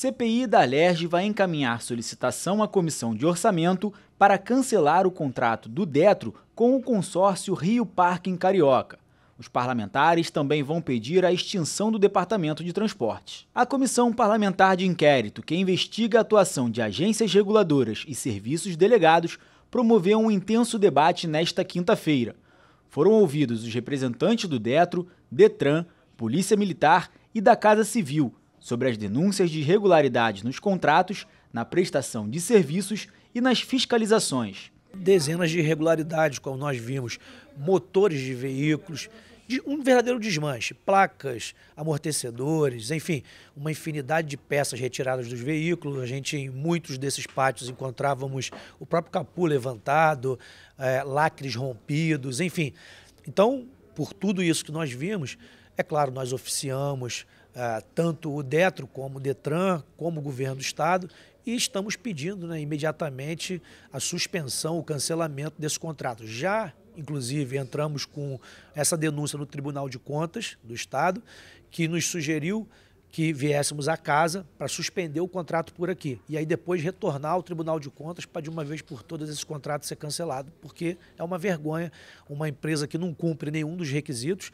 CPI da Alerj vai encaminhar solicitação à Comissão de Orçamento para cancelar o contrato do Detro com o consórcio Rio Parque em Carioca. Os parlamentares também vão pedir a extinção do Departamento de Transportes. A Comissão Parlamentar de Inquérito, que investiga a atuação de agências reguladoras e serviços delegados, promoveu um intenso debate nesta quinta-feira. Foram ouvidos os representantes do Detro, Detran, Polícia Militar e da Casa Civil, sobre as denúncias de irregularidades nos contratos, na prestação de serviços e nas fiscalizações. Dezenas de irregularidades, como nós vimos, motores de veículos, de um verdadeiro desmanche, placas, amortecedores, enfim, uma infinidade de peças retiradas dos veículos. A gente, em muitos desses pátios, encontrávamos o próprio capu levantado, é, lacres rompidos, enfim. Então, por tudo isso que nós vimos, é claro, nós oficiamos ah, tanto o DETRO como o DETRAN, como o governo do Estado, e estamos pedindo né, imediatamente a suspensão, o cancelamento desse contrato. Já, inclusive, entramos com essa denúncia no Tribunal de Contas do Estado, que nos sugeriu que viéssemos à casa para suspender o contrato por aqui. E aí depois retornar ao Tribunal de Contas para de uma vez por todas esse contrato ser cancelado, porque é uma vergonha uma empresa que não cumpre nenhum dos requisitos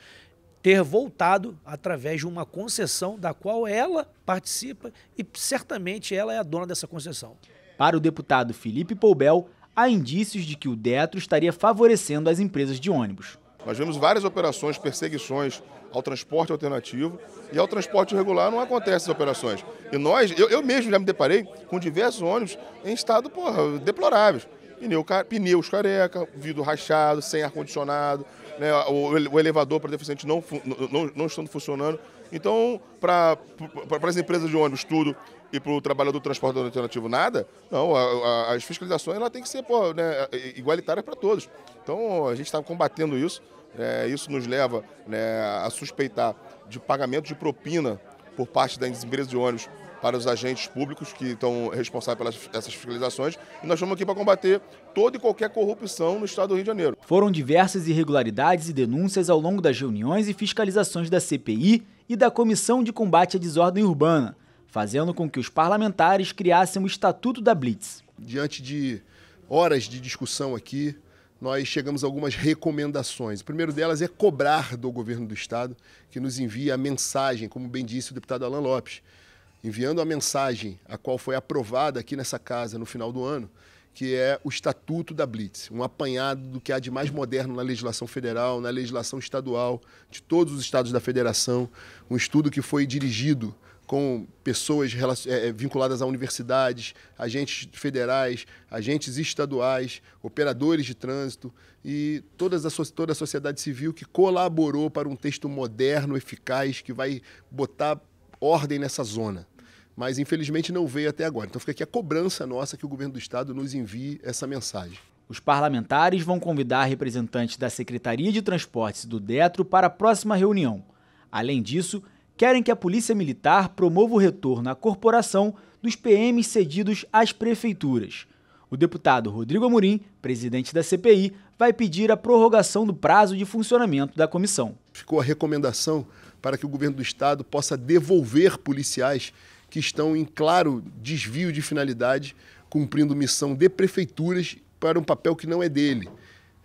ter voltado através de uma concessão da qual ela participa e certamente ela é a dona dessa concessão. Para o deputado Felipe Poubel, há indícios de que o Detro estaria favorecendo as empresas de ônibus. Nós vemos várias operações, perseguições ao transporte alternativo e ao transporte regular não acontecem essas operações. E nós, eu, eu mesmo já me deparei com diversos ônibus em estado porra, deploráveis. Pneu, pneus careca, vidro rachado, sem ar-condicionado, né, o, o, elevador para deficiente não, não, não estando funcionando. Então, para as empresas de ônibus, tudo, e para o trabalhador do transporte alternativo, nada. Não, a, a, as fiscalizações ela tem que ser pô, né, igualitárias para todos. Então, a gente está combatendo isso. É, isso nos leva né, a suspeitar de pagamento de propina por parte das empresas de ônibus para os agentes públicos que estão responsáveis pelas essas fiscalizações. E nós estamos aqui para combater toda e qualquer corrupção no estado do Rio de Janeiro. Foram diversas irregularidades e denúncias ao longo das reuniões e fiscalizações da CPI e da Comissão de Combate à Desordem Urbana, fazendo com que os parlamentares criassem o Estatuto da Blitz. Diante de horas de discussão aqui, nós chegamos a algumas recomendações. O primeiro delas é cobrar do governo do estado que nos envie a mensagem, como bem disse o deputado Alan Lopes, enviando a mensagem a qual foi aprovada aqui nessa casa no final do ano, que é o Estatuto da Blitz, um apanhado do que há de mais moderno na legislação federal, na legislação estadual, de todos os estados da federação, um estudo que foi dirigido com pessoas eh, eh, vinculadas a universidades, agentes federais, agentes estaduais, operadores de trânsito e toda a, sociedade civil que colaborou para um texto moderno, eficaz, que vai botar ordem nessa zona mas infelizmente não veio até agora. Então fica aqui a cobrança nossa que o governo do estado nos envie essa mensagem. Os parlamentares vão convidar representantes da Secretaria de Transportes do Detro para a próxima reunião. Além disso, querem que a Polícia Militar promova o retorno à corporação dos PMs cedidos às prefeituras. O deputado Rodrigo Amorim, presidente da CPI, vai pedir a prorrogação do prazo de funcionamento da comissão. Ficou a recomendação para que o governo do estado possa devolver policiais que estão em claro desvio de finalidade, cumprindo missão de prefeituras para um papel que não é dele.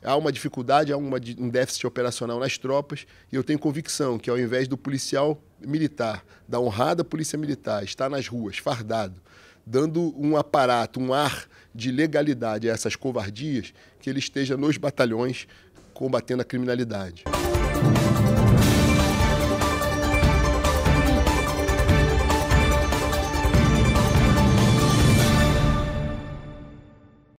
Há uma dificuldade, há uma, um déficit operacional nas tropas, e eu tenho convicção que, ao invés do policial militar, da honrada polícia militar, estar nas ruas fardado, dando um aparato, um ar de legalidade a essas covardias, que ele esteja nos batalhões combatendo a criminalidade.